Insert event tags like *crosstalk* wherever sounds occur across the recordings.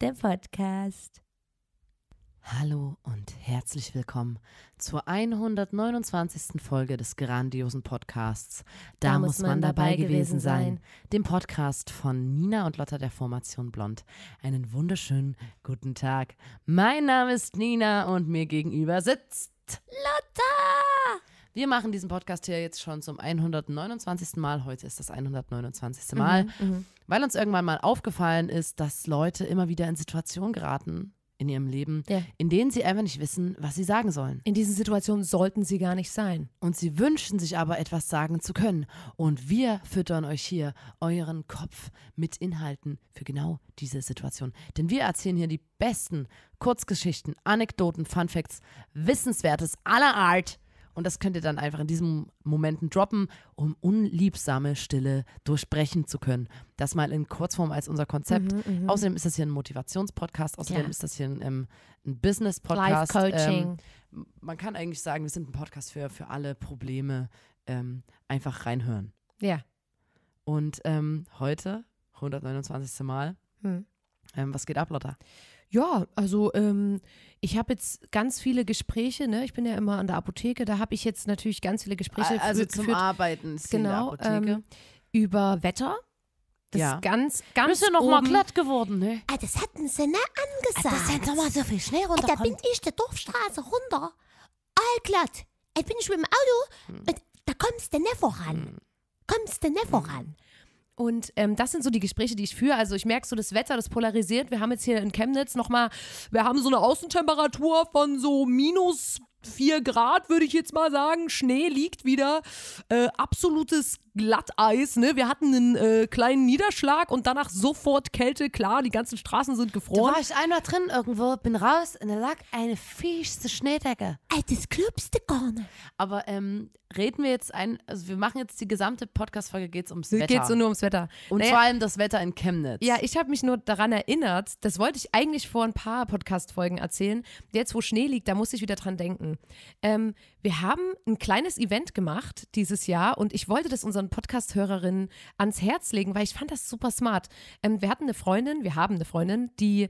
der Podcast. Hallo und herzlich willkommen zur 129. Folge des grandiosen Podcasts. Da, da muss man, man dabei, gewesen sein. sein. Dem Podcast von Nina und Lotta der Formation Blond. Einen wunderschönen guten Tag. Mein Name ist Nina und mir gegenüber sitzt Lotta. Wir machen diesen Podcast hier jetzt schon zum 129. Mal. Heute ist das 129. Mhm, mal, mhm, weil uns irgendwann mal aufgefallen ist, dass Leute immer wieder in Situationen geraten in ihrem Leben, ja. in denen sie einfach nicht wissen, was sie sagen sollen. In diesen Situationen sollten sie gar nicht sein. Und sie wünschen sich aber etwas sagen zu können. Und wir füttern euch hier euren Kopf mit Inhalten für genau diese Situation. Denn wir erzählen hier die besten Kurzgeschichten, Anekdoten, Funfacts, Wissenswertes aller Art und das könnt ihr dann einfach in diesen Momenten droppen, um unliebsame Stille durchbrechen zu können. Das mal in Kurzform als unser Konzept. Mhm, mhm. außerdem ist das hier ein Motivationspodcast, außerdem ja. ist das hier ein, ähm, ein Business-Podcast. Live-Coaching. Ähm, man kann eigentlich sagen, wir sind ein Podcast für, für alle Probleme. Ähm, einfach reinhören. Ja. Und ähm, heute, 129. Mal, hm. Ähm, was geht ab, Lotta? Ja, also ähm, ich habe jetzt ganz viele Gespräche, ne? Ich bin ja immer an der Apotheke, da habe ich jetzt natürlich ganz viele Gespräche also geführt, zum Arbeiten genau, ähm, über Wetter. Das ja. ist ganz, ganz Bist du noch oben. glatt geworden, ne? Ah, das hatten sie ne angesagt. Ah, das sind nochmal so viel Schnee runter. Ah, äh, da bin ich der Dorfstraße runter, all glatt. Ich bin ich mit dem Auto, hm. da kommst du ne voran. Hm. Kommst du ne voran. Hm. Und ähm, das sind so die Gespräche, die ich führe. Also ich merke so, das Wetter, das polarisiert. Wir haben jetzt hier in Chemnitz nochmal, wir haben so eine Außentemperatur von so minus 4 Grad, würde ich jetzt mal sagen. Schnee liegt wieder. Äh, absolutes Glatteis, ne? Wir hatten einen äh, kleinen Niederschlag und danach sofort Kälte, klar, die ganzen Straßen sind gefroren. Da war ich einmal drin irgendwo, bin raus und da lag eine fiesste Schneedecke. Altes klubste Korne. Aber ähm, reden wir jetzt ein, also wir machen jetzt die gesamte Podcast-Folge, geht's ums Wetter. Geht's nur ums Wetter. Und naja, vor allem das Wetter in Chemnitz. Ja, ich habe mich nur daran erinnert, das wollte ich eigentlich vor ein paar Podcast-Folgen erzählen. Jetzt, wo Schnee liegt, da muss ich wieder dran denken. Ähm, wir haben ein kleines Event gemacht dieses Jahr und ich wollte das unseren Podcast-Hörerinnen ans Herz legen, weil ich fand das super smart. Ähm, wir hatten eine Freundin, wir haben eine Freundin, die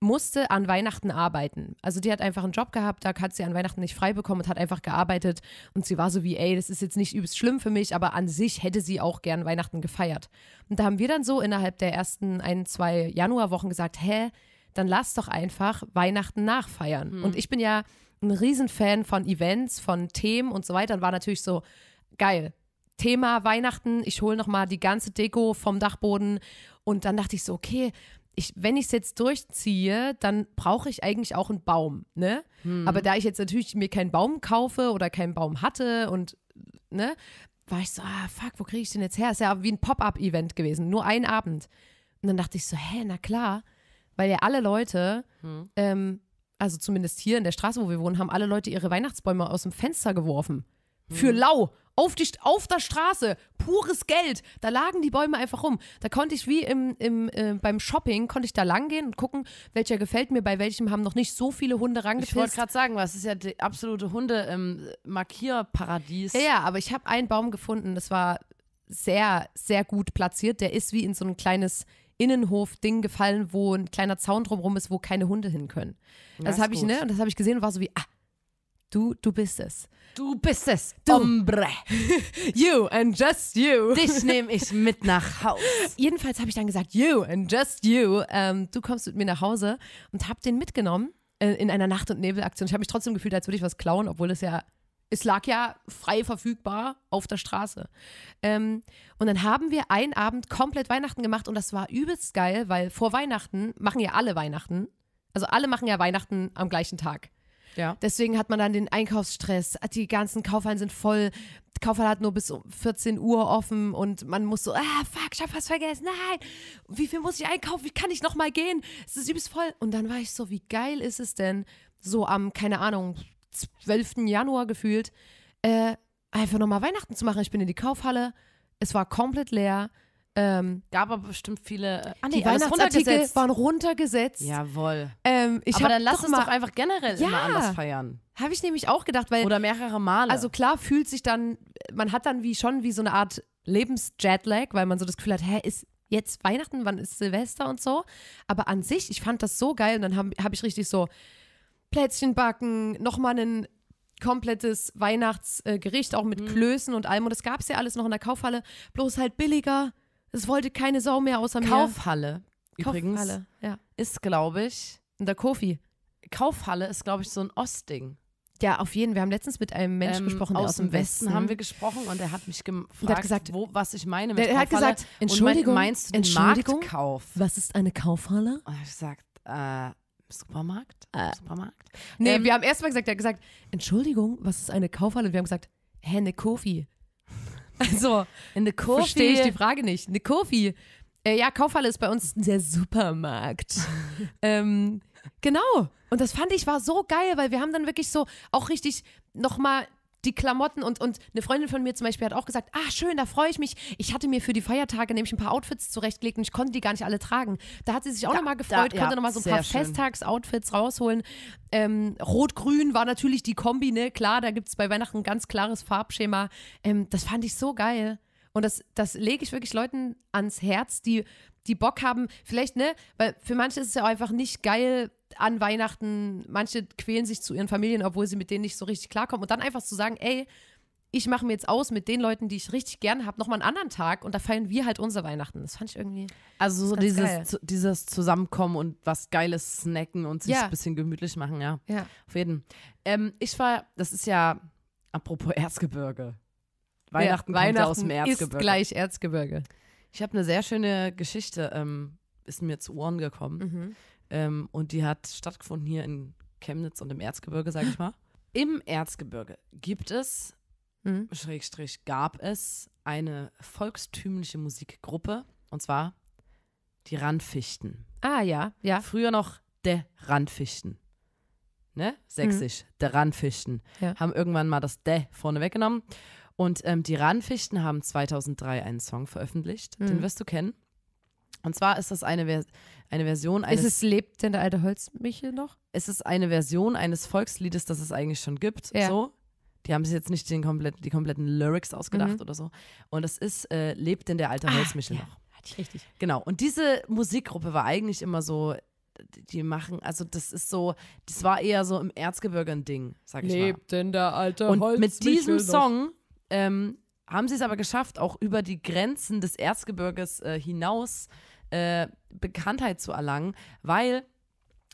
musste an Weihnachten arbeiten. Also die hat einfach einen Job gehabt, da hat sie an Weihnachten nicht frei bekommen und hat einfach gearbeitet und sie war so wie, ey, das ist jetzt nicht übelst schlimm für mich, aber an sich hätte sie auch gern Weihnachten gefeiert. Und da haben wir dann so innerhalb der ersten ein, zwei Januarwochen gesagt, hä, dann lass doch einfach Weihnachten nachfeiern. Mhm. Und ich bin ja ein Riesenfan von Events, von Themen und so weiter und war natürlich so, geil, Thema Weihnachten, ich hole nochmal die ganze Deko vom Dachboden. Und dann dachte ich so, okay, ich, wenn ich es jetzt durchziehe, dann brauche ich eigentlich auch einen Baum. Ne? Hm. Aber da ich jetzt natürlich mir keinen Baum kaufe oder keinen Baum hatte und ne, war ich so, ah, fuck, wo kriege ich den jetzt her? Ist ja wie ein Pop-up-Event gewesen, nur ein Abend. Und dann dachte ich so, hä, na klar, weil ja alle Leute hm. ähm, also zumindest hier in der Straße, wo wir wohnen, haben alle Leute ihre Weihnachtsbäume aus dem Fenster geworfen. Für mhm. lau. Auf, die, auf der Straße. Pures Geld. Da lagen die Bäume einfach rum. Da konnte ich wie im, im, äh, beim Shopping, konnte ich da langgehen und gucken, welcher gefällt mir, bei welchem haben noch nicht so viele Hunde rangepisst. Ich wollte gerade sagen, was ist ja die absolute Hunde-Markierparadies. Ähm, ja, ja, aber ich habe einen Baum gefunden, das war sehr, sehr gut platziert. Der ist wie in so ein kleines Innenhof-Ding gefallen, wo ein kleiner Zaun drumherum ist, wo keine Hunde hin können. Das, habe ich, ne? Und das habe ich gesehen und war so wie, ah, Du, du bist es. Du bist es, Dombre. *laughs* you and just you. Dich nehme ich mit nach Haus. *laughs* Jedenfalls habe ich dann gesagt, you and just you. Ähm, du kommst mit mir nach Hause und habe den mitgenommen äh, in einer Nacht- und Nebelaktion. Ich habe mich trotzdem gefühlt, als würde ich was klauen, obwohl es ja es lag ja frei verfügbar auf der Straße. Ähm, und dann haben wir einen Abend komplett Weihnachten gemacht und das war übelst geil, weil vor Weihnachten machen ja alle Weihnachten. Also alle machen ja Weihnachten am gleichen Tag. Ja. Deswegen hat man dann den Einkaufsstress. Die ganzen Kaufhallen sind voll. Kaufhalle hat nur bis um 14 Uhr offen und man muss so, ah, fuck, ich hab was vergessen. Nein, wie viel muss ich einkaufen? Wie kann ich nochmal gehen? Es ist übelst voll. Und dann war ich so, wie geil ist es denn, so am, keine Ahnung, 12. Januar gefühlt, äh, einfach nochmal Weihnachten zu machen. Ich bin in die Kaufhalle, es war komplett leer. Ähm, Gab aber bestimmt viele. Äh, ah, nee, die Weihnachtsartikel waren runtergesetzt. Jawohl. Ähm, aber dann lass doch es mal, doch einfach generell ja, immer anders feiern. Habe ich nämlich auch gedacht, weil. Oder mehrere Male. Also klar fühlt sich dann, man hat dann wie schon wie so eine Art Lebensjetlag, weil man so das Gefühl hat, hä, ist jetzt Weihnachten, wann ist Silvester und so. Aber an sich, ich fand das so geil und dann habe hab ich richtig so Plätzchen backen, nochmal ein komplettes Weihnachtsgericht, auch mit mhm. Klößen und allem. Und das gab es ja alles noch in der Kaufhalle, bloß halt billiger. Es wollte keine Sau mehr außer mir. Kaufhalle, übrigens. Kaufhalle, ja. Ist, glaube ich. In der Kofi. Kaufhalle ist, glaube ich, so ein Ostding. Ja, auf jeden. Wir haben letztens mit einem Menschen ähm, gesprochen, aus, aus dem Westen, Westen. haben wir gesprochen und er hat mich gefragt, hat gesagt, wo, was ich meine mit der, Kaufhalle. Er hat gesagt, Entschuldigung, meinst du den Marktkauf? Was ist eine Kaufhalle? Und er hat gesagt, äh, Supermarkt? Äh. Supermarkt? Nee, ähm, wir haben erstmal gesagt, er hat gesagt, Entschuldigung, was ist eine Kaufhalle? Und wir haben gesagt, hä, eine Kofi. *laughs* Also, eine Kofi. Verstehe ich die Frage nicht. Eine Kofi. Äh, ja, Kaufhalle ist bei uns der Supermarkt. *laughs* ähm, genau. Und das fand ich war so geil, weil wir haben dann wirklich so auch richtig nochmal die Klamotten und, und eine Freundin von mir zum Beispiel hat auch gesagt, ah schön, da freue ich mich. Ich hatte mir für die Feiertage nämlich ein paar Outfits zurechtgelegt und ich konnte die gar nicht alle tragen. Da hat sie sich auch nochmal gefreut, da, ja, konnte nochmal so ein paar Festtagsoutfits rausholen. Ähm, Rot-Grün war natürlich die Kombi, ne? Klar, da gibt es bei Weihnachten ein ganz klares Farbschema. Ähm, das fand ich so geil. Und das, das lege ich wirklich Leuten ans Herz, die die Bock haben, vielleicht, ne, weil für manche ist es ja auch einfach nicht geil an Weihnachten, manche quälen sich zu ihren Familien, obwohl sie mit denen nicht so richtig klarkommen und dann einfach zu sagen, ey, ich mache mir jetzt aus mit den Leuten, die ich richtig gerne habe, nochmal einen anderen Tag und da feiern wir halt unser Weihnachten. Das fand ich irgendwie. Also so dieses, zu, dieses Zusammenkommen und was Geiles snacken und sich ja. ein bisschen gemütlich machen, ja. ja. Auf jeden. Ähm, ich war, das ist ja, apropos Erzgebirge. Weihnachten, ja, kommt ja aus dem Erzgebirge. ist gleich Erzgebirge. Ich habe eine sehr schöne Geschichte, ähm, ist mir zu Ohren gekommen. Mhm. Ähm, und die hat stattgefunden hier in Chemnitz und im Erzgebirge, sag ich mal. Im Erzgebirge gibt es, mhm. Schrägstrich, gab es eine volkstümliche Musikgruppe. Und zwar die Randfichten. Ah, ja, ja. Früher noch der Randfichten. Ne? Sächsisch, mhm. de Randfichten. Ja. Haben irgendwann mal das de vorne weggenommen und ähm, die Ranfichten haben 2003 einen Song veröffentlicht, mhm. den wirst du kennen. Und zwar ist das eine, Vers eine Version eines. Ist es lebt denn der alte Holzmichel noch? Es ist eine Version eines Volksliedes, das es eigentlich schon gibt. Ja. So. Die haben sich jetzt nicht den komplett, die kompletten Lyrics ausgedacht mhm. oder so. Und es ist äh, Lebt denn der alte ah, Holzmichel ja. noch? Hatte ich richtig. Genau. Und diese Musikgruppe war eigentlich immer so, die machen, also das ist so, das war eher so im Erzgebirge ein Ding, sag ich Lebt mal. Lebt denn der alte Holzmichel Und mit diesem noch? Song ähm, haben sie es aber geschafft, auch über die Grenzen des Erzgebirges äh, hinaus äh, Bekanntheit zu erlangen, weil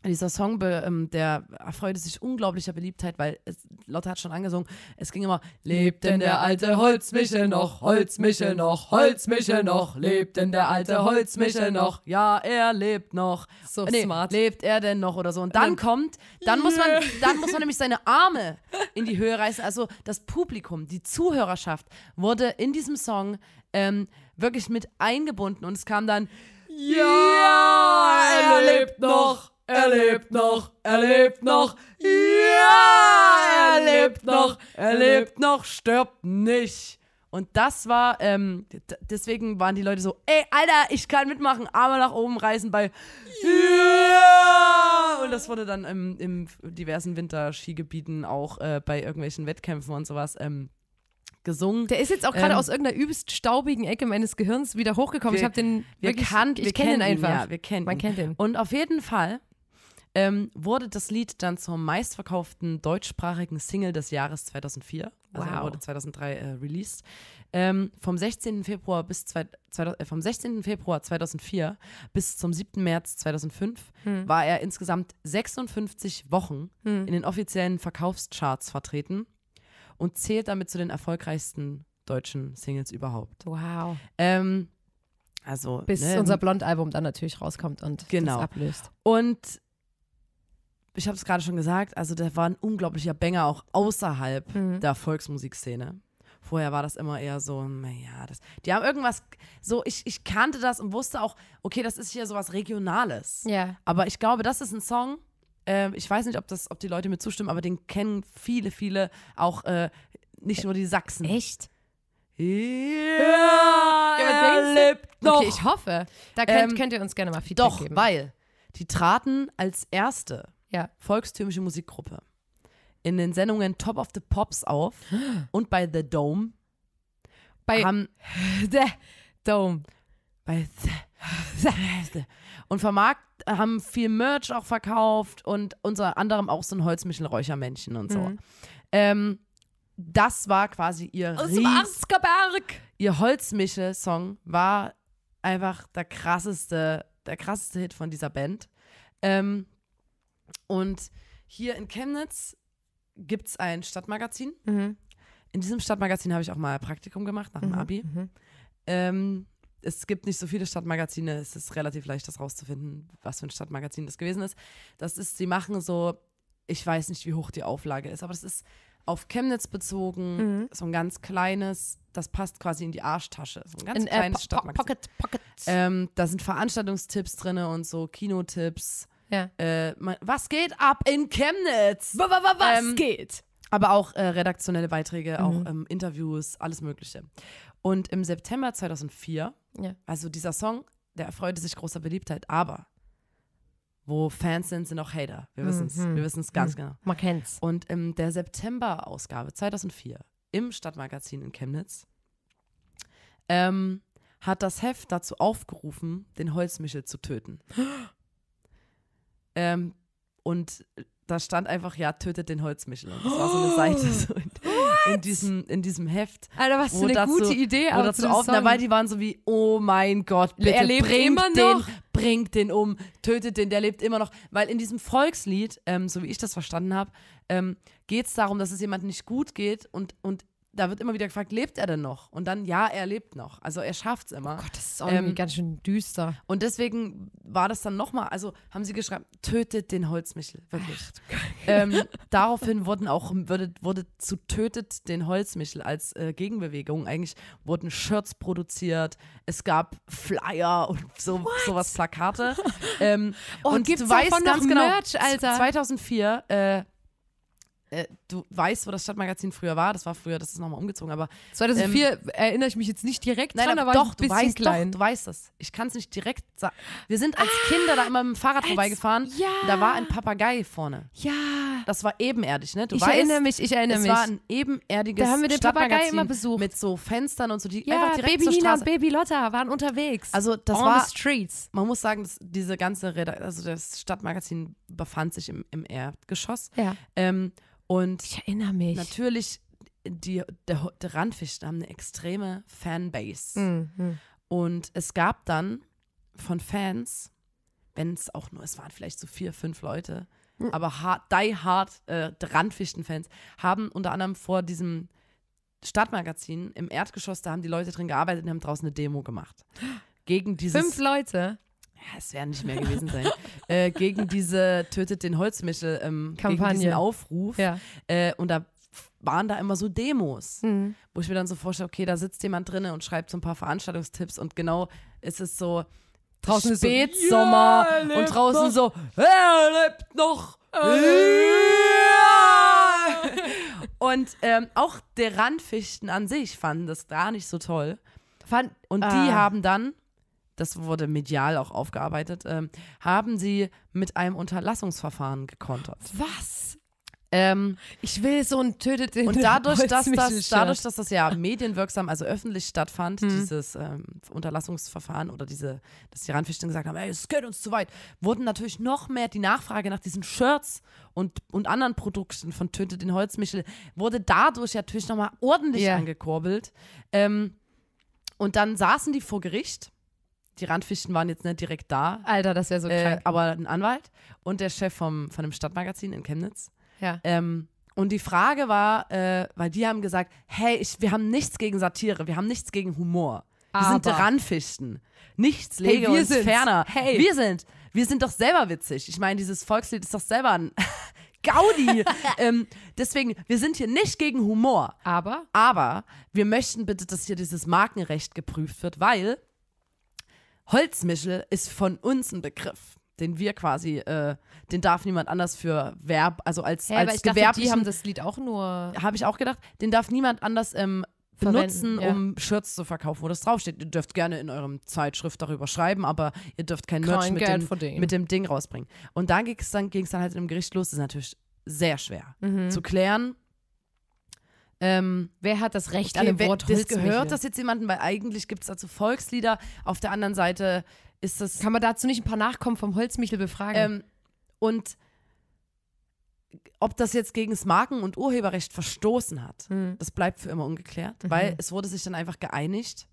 dieser Song, ähm, der erfreute sich unglaublicher Beliebtheit, weil es, Lotte hat schon angesungen, es ging immer, lebt denn der alte Holzmichel noch, Holzmichel noch, Holzmichel noch, lebt denn der alte Holzmichel noch, ja, er lebt noch. So äh, nee, smart. Lebt er denn noch oder so. Und dann ähm, kommt, dann muss man, dann muss man nämlich seine Arme in die Höhe reißen. Also das Publikum, die Zuhörerschaft wurde in diesem Song ähm, wirklich mit eingebunden und es kam dann, ja, er lebt noch er lebt noch, er lebt noch, ja, er lebt noch, er lebt noch, stirbt nicht. Und das war, ähm, deswegen waren die Leute so, ey, Alter, ich kann mitmachen, Arme nach oben reißen bei ja. Und das wurde dann im, ähm, im diversen Winterskigebieten auch äh, bei irgendwelchen Wettkämpfen und sowas ähm, gesungen. Der ist jetzt auch gerade ähm, aus irgendeiner übelst staubigen Ecke meines Gehirns wieder hochgekommen. Wir, ich habe den wir wirklich, kannt, ich kenne kenn ihn einfach. Ja, wir kennen Man kennt ihn. Und auf jeden Fall ähm, wurde das Lied dann zur meistverkauften deutschsprachigen Single des Jahres 2004. Also wow. wurde 2003 äh, released. Ähm, vom 16. Februar bis zwei, zwei, äh, vom 16. Februar 2004 bis zum 7. März 2005 hm. war er insgesamt 56 Wochen hm. in den offiziellen Verkaufscharts vertreten und zählt damit zu den erfolgreichsten deutschen Singles überhaupt. Wow. Ähm, also bis ne, unser Blond-Album dann natürlich rauskommt und genau. das ablöst. Und ich habe es gerade schon gesagt, also der war ein unglaublicher Banger auch außerhalb mhm. der Volksmusikszene. Vorher war das immer eher so, naja, das, die haben irgendwas, so, ich, ich kannte das und wusste auch, okay, das ist hier sowas Regionales. Ja. Aber ich glaube, das ist ein Song, äh, ich weiß nicht, ob, das, ob die Leute mir zustimmen, aber den kennen viele, viele, auch äh, nicht nur die Sachsen. Echt? Yeah, ja, er lebt noch. Okay, ich hoffe. Da könnt, ähm, könnt ihr uns gerne mal Feedback doch, geben. Doch, weil die traten als Erste ja, volkstümliche Musikgruppe, in den Sendungen Top of the Pops auf *gasps* und bei The Dome. Bei haben, *laughs* The Dome. Bei The, und vermarkt, äh, haben viel Merch auch verkauft und unter anderem auch so ein Holzmischel-Räuchermännchen und so. Mhm. Ähm, das war quasi ihr Aus dem Arzgerberg. Ihr Holzmichel-Song war einfach der krasseste, der krasseste Hit von dieser Band. Ähm, und hier in Chemnitz gibt es ein Stadtmagazin. Mhm. In diesem Stadtmagazin habe ich auch mal Praktikum gemacht nach dem mhm. Abi. Mhm. Ähm, es gibt nicht so viele Stadtmagazine. Es ist relativ leicht, das rauszufinden, was für ein Stadtmagazin das gewesen ist. Das ist, sie machen so, ich weiß nicht, wie hoch die Auflage ist, aber das ist auf Chemnitz bezogen, mhm. so ein ganz kleines, das passt quasi in die Arschtasche. So ein ganz in, äh, kleines äh, po Stadtmagazin. Pocket, Pocket. Ähm, da sind Veranstaltungstipps drin und so Kinotipps, ja. Äh, man, was geht ab in Chemnitz? W was ähm, geht? Aber auch äh, redaktionelle Beiträge, mhm. auch ähm, Interviews, alles Mögliche. Und im September 2004, ja. also dieser Song, der erfreute sich großer Beliebtheit, aber wo Fans sind, sind auch Hater. Wir wissen es. Mhm. Wir wissen es ganz mhm. genau. Man kennt's. Und in der September-Ausgabe 2004 im Stadtmagazin in Chemnitz ähm, hat das Heft dazu aufgerufen, den Holzmichel zu töten. *gasps* Ähm, und da stand einfach, ja, tötet den Holzmichel. Und das war so eine Seite oh, *laughs* so in, in, diesem, in diesem Heft. Alter, was für eine dazu, gute Idee. Aber dazu auf, na, weil die waren so wie, oh mein Gott, bitte, er lebt bringt immer den, noch. bringt den um, tötet den, der lebt immer noch. Weil in diesem Volkslied, ähm, so wie ich das verstanden habe, ähm, geht es darum, dass es jemandem nicht gut geht und, und da wird immer wieder gefragt, lebt er denn noch? Und dann, ja, er lebt noch. Also er schafft es oh immer. Oh Gott, das ist auch ähm, irgendwie ganz schön düster. Und deswegen war das dann nochmal, also haben sie geschrieben, tötet den Holzmichel, wirklich. Ach, ähm, daraufhin wurden auch, wurde, wurde zu tötet den Holzmichel als äh, Gegenbewegung. Eigentlich wurden Shirts produziert, es gab Flyer und so, What? sowas, Plakate. Ähm, oh, und du weißt ganz genau, Merch, Alter. 2004 äh, äh, du weißt, wo das Stadtmagazin früher war. Das war früher, das ist nochmal umgezogen, aber. 2004 ähm, erinnere ich mich jetzt nicht direkt nein, dran, aber doch, du weißt, klein. Doch, du weißt das. Ich kann es nicht direkt sagen. Wir sind als ah, Kinder da immer mit dem Fahrrad als, vorbeigefahren. Ja. Da war ein Papagei vorne. Ja. Das war ebenerdig, ne? Du ich weißt, erinnere mich, ich erinnere es mich. Es war ein ebenerdiges Da haben wir den Papagei immer besucht. Mit so Fenstern und so. Die ja, einfach direkt Baby zur Straße. Nina und Baby Lotta waren unterwegs. Also das On war, the streets. man muss sagen, dass diese ganze, Reda also das Stadtmagazin befand sich im, im Erdgeschoss. Ja. Ähm, und ich erinnere mich. Natürlich, die, der, der Randfisch haben eine extreme Fanbase. Mhm. Und es gab dann von Fans, wenn es auch nur, es waren vielleicht so vier, fünf Leute, hm. aber hard, die Hard äh, Randfichten-Fans haben unter anderem vor diesem Stadtmagazin im Erdgeschoss, da haben die Leute drin gearbeitet und haben draußen eine Demo gemacht. Gegen dieses. Fünf Leute? Ja, es werden nicht mehr gewesen sein. *laughs* äh, gegen diese Tötet den Holzmischel ähm, Kampagne. Gegen diesen Aufruf. Ja. Äh, und da waren da immer so Demos, mhm. wo ich mir dann so vorstelle, okay, da sitzt jemand drin und schreibt so ein paar Veranstaltungstipps und genau ist es so, draußen Spätsommer so, ja, und draußen noch. so, er lebt noch. Ja. und ähm, auch der Randfichten an sich fanden das gar nicht so toll. und die ah. haben dann, das wurde medial auch aufgearbeitet, ähm, haben sie mit einem Unterlassungsverfahren gekontert. Was? Ähm, ich will so ein tötet den Und dadurch, dass das, dadurch, dass das ja medienwirksam, also öffentlich stattfand, mhm. dieses ähm, Unterlassungsverfahren oder diese, dass die Randfichten gesagt haben, ey, es geht uns zu weit, wurden natürlich noch mehr die Nachfrage nach diesen Shirts und, und anderen Produkten von Tötet den Holzmichel, wurde dadurch natürlich nochmal ordentlich yeah. angekurbelt. Ähm, und dann saßen die vor Gericht. Die Randfichten waren jetzt nicht direkt da. Alter, das wäre so äh, krank. aber ein Anwalt und der Chef vom, von dem Stadtmagazin in Chemnitz ja. Ähm, und die Frage war, äh, weil die haben gesagt, hey, ich, wir haben nichts gegen Satire, wir haben nichts gegen Humor. Wir Aber. sind Ranfichten. Nichts lege hey, wir uns ferner. Hey. Wir sind, wir sind doch selber witzig. Ich meine, dieses Volkslied ist doch selber ein *laughs* Gaudi. *laughs* ähm, deswegen, wir sind hier nicht gegen Humor. Aber? Aber wir möchten bitte, dass hier dieses Markenrecht geprüft wird, weil Holzmischel ist von uns ein Begriff den wir quasi, äh, den darf niemand anders für Verb, also als, Hä, als Gewerb. Die haben das Lied auch nur. Habe ich auch gedacht, den darf niemand anders ähm, benutzen, ja. um Shirts zu verkaufen, wo das draufsteht. Ihr dürft gerne in eurem Zeitschrift darüber schreiben, aber ihr dürft kein Merch kein mit, dem, mit, dem, Ding rausbringen. Und da ging es dann, ging's dann halt im Gericht los. Das ist natürlich sehr schwer mhm. zu klären. Ähm, Wer hat das Recht okay, an dem Wort Das gehört das jetzt jemandem, weil eigentlich gibt es dazu Volkslieder. Auf der anderen Seite ist das. Kann man dazu nicht ein paar Nachkommen vom Holzmichel befragen? Ähm, und ob das jetzt gegen das Marken- und Urheberrecht verstoßen hat, mhm. das bleibt für immer ungeklärt, mhm. weil es wurde sich dann einfach geeinigt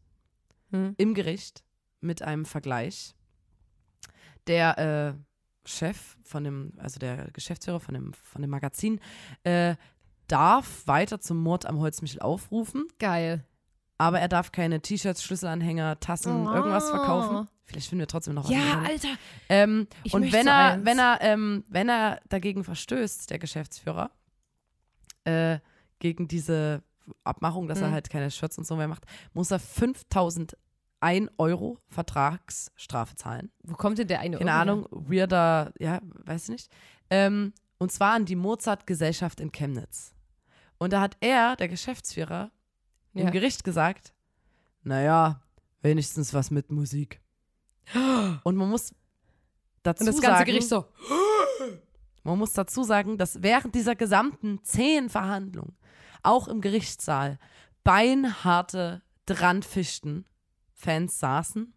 mhm. im Gericht mit einem Vergleich. Der äh, Chef von dem, also der Geschäftsführer von dem, von dem Magazin, äh, darf weiter zum Mord am Holzmichel aufrufen. Geil aber er darf keine T-Shirts, Schlüsselanhänger, Tassen, oh. irgendwas verkaufen. Vielleicht finden wir trotzdem noch was. Ja, Alter. Ähm, und wenn er, eins. wenn er, ähm, wenn er dagegen verstößt, der Geschäftsführer, äh, gegen diese Abmachung, dass mhm. er halt keine Shirts und so mehr macht, muss er 5000 1 Euro Vertragsstrafe zahlen. Wo kommt denn der eine Euro? Keine Ahnung, weirder, ja, weiß ich nicht. Ähm, und zwar an die Mozart-Gesellschaft in Chemnitz. Und da hat er, der Geschäftsführer, ja. im Gericht gesagt, naja, wenigstens was mit Musik. *gasps* Und man muss dazu sagen. Und das ganze sagen, Gericht so. *gasps* Man muss dazu sagen, dass während dieser gesamten zehn Verhandlungen auch im Gerichtssaal beinharte Drandfichten-Fans saßen,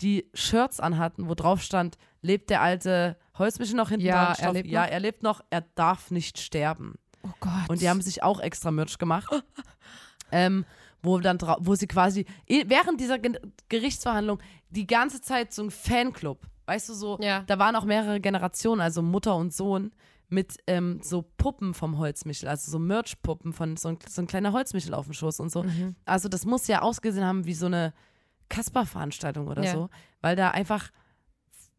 die Shirts anhatten, wo drauf stand, lebt der alte Holzmischen noch hinten ja, dran? Er lebt ja, noch. er lebt noch, er darf nicht sterben. Oh Gott. Und die haben sich auch extra Merch gemacht. *gasps* *laughs* Ähm, wo dann wo sie quasi während dieser Ge Gerichtsverhandlung die ganze Zeit so ein Fanclub, weißt du so, ja. da waren auch mehrere Generationen, also Mutter und Sohn mit ähm, so Puppen vom Holzmichel, also so Merch-Puppen von so ein, so ein kleiner Holzmichel auf dem Schoß und so. Mhm. Also das muss ja ausgesehen haben wie so eine Kasper-Veranstaltung oder ja. so, weil da einfach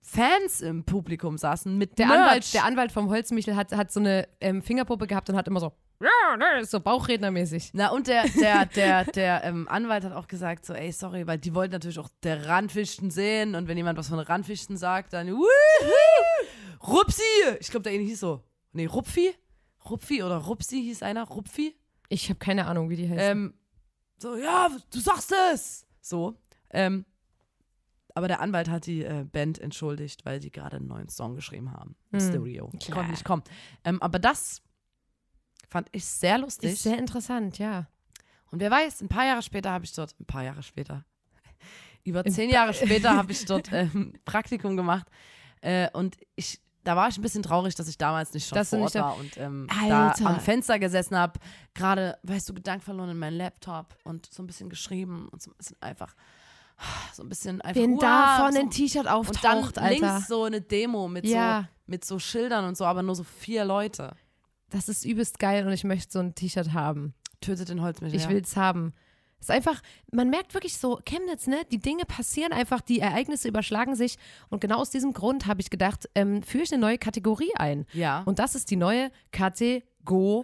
Fans im Publikum saßen mit der Merch. Anwalt. Der Anwalt vom Holzmichel hat, hat so eine ähm, Fingerpuppe gehabt und hat immer so ja, so Bauchrednermäßig. Na, und der, der, der, der ähm, Anwalt hat auch gesagt, so, ey, sorry, weil die wollten natürlich auch der Randfischten sehen und wenn jemand was von Randfischten sagt, dann Wuhu! Rupsi! Ich glaube, der eine hieß so. Nee, Rupfi? Rupfi oder Rupsi hieß einer? Rupfi? Ich habe keine Ahnung, wie die heißt. Ähm, so, ja, du sagst es! So. Ähm, aber der Anwalt hat die äh, Band entschuldigt, weil die gerade einen neuen Song geschrieben haben. Hm. Stereo. Ich konnte nicht kommen. Ähm, aber das Fand ich sehr lustig. Ist sehr interessant, ja. Und wer weiß, ein paar Jahre später habe ich dort, ein paar Jahre später, *laughs* über zehn Jahre später *laughs* habe ich dort ähm, Praktikum gemacht. Äh, und ich, da war ich ein bisschen traurig, dass ich damals nicht schon dass vor Ort war und ähm, da am Fenster gesessen habe, gerade, weißt du, Gedanken verloren in meinen Laptop und so ein bisschen geschrieben und so ein bisschen einfach so ein bisschen einfach Wenn da vorne so, ein T-Shirt auftaucht, und dann Alter. links so eine Demo mit ja. so mit so Schildern und so, aber nur so vier Leute das ist übelst geil und ich möchte so ein T-Shirt haben. Tötet den Holzmichel. Ich ja. will es haben. Es ist einfach, man merkt wirklich so, Chemnitz, ne? Die Dinge passieren einfach, die Ereignisse überschlagen sich. Und genau aus diesem Grund habe ich gedacht, ähm, führe ich eine neue Kategorie ein. Ja. Und das ist die neue Kategorie.